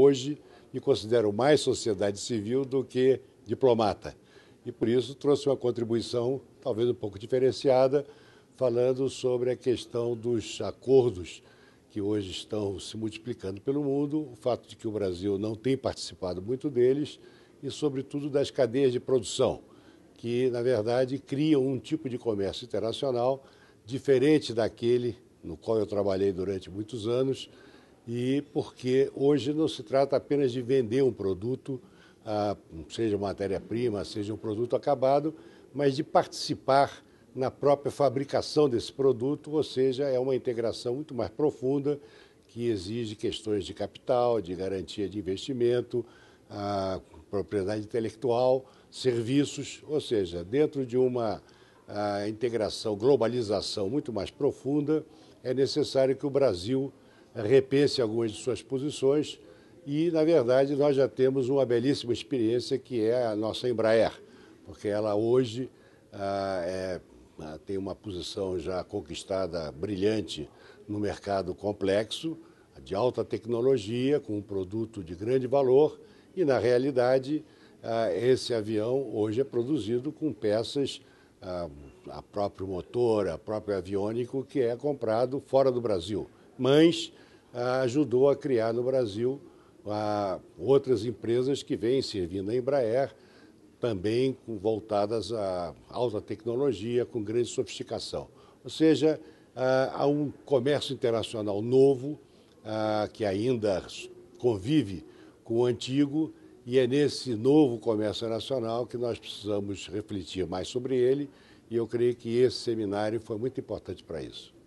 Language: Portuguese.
hoje me considero mais sociedade civil do que diplomata. E por isso trouxe uma contribuição, talvez um pouco diferenciada, falando sobre a questão dos acordos que hoje estão se multiplicando pelo mundo, o fato de que o Brasil não tem participado muito deles e, sobretudo, das cadeias de produção, que, na verdade, criam um tipo de comércio internacional diferente daquele no qual eu trabalhei durante muitos anos e porque hoje não se trata apenas de vender um produto, ah, seja matéria-prima, seja um produto acabado, mas de participar na própria fabricação desse produto, ou seja, é uma integração muito mais profunda que exige questões de capital, de garantia de investimento, ah, propriedade intelectual, serviços, ou seja, dentro de uma ah, integração, globalização muito mais profunda, é necessário que o Brasil repense algumas de suas posições e, na verdade, nós já temos uma belíssima experiência que é a nossa Embraer, porque ela hoje ah, é, ah, tem uma posição já conquistada brilhante no mercado complexo, de alta tecnologia, com um produto de grande valor e, na realidade, ah, esse avião hoje é produzido com peças ah, a próprio motor, a próprio aviônico que é comprado fora do Brasil mas ah, ajudou a criar no Brasil ah, outras empresas que vêm servindo a Embraer, também voltadas à alta tecnologia, com grande sofisticação. Ou seja, ah, há um comércio internacional novo que ainda convive com o antigo e é nesse novo comércio nacional que nós precisamos refletir mais sobre ele e eu creio que esse seminário foi muito importante para isso.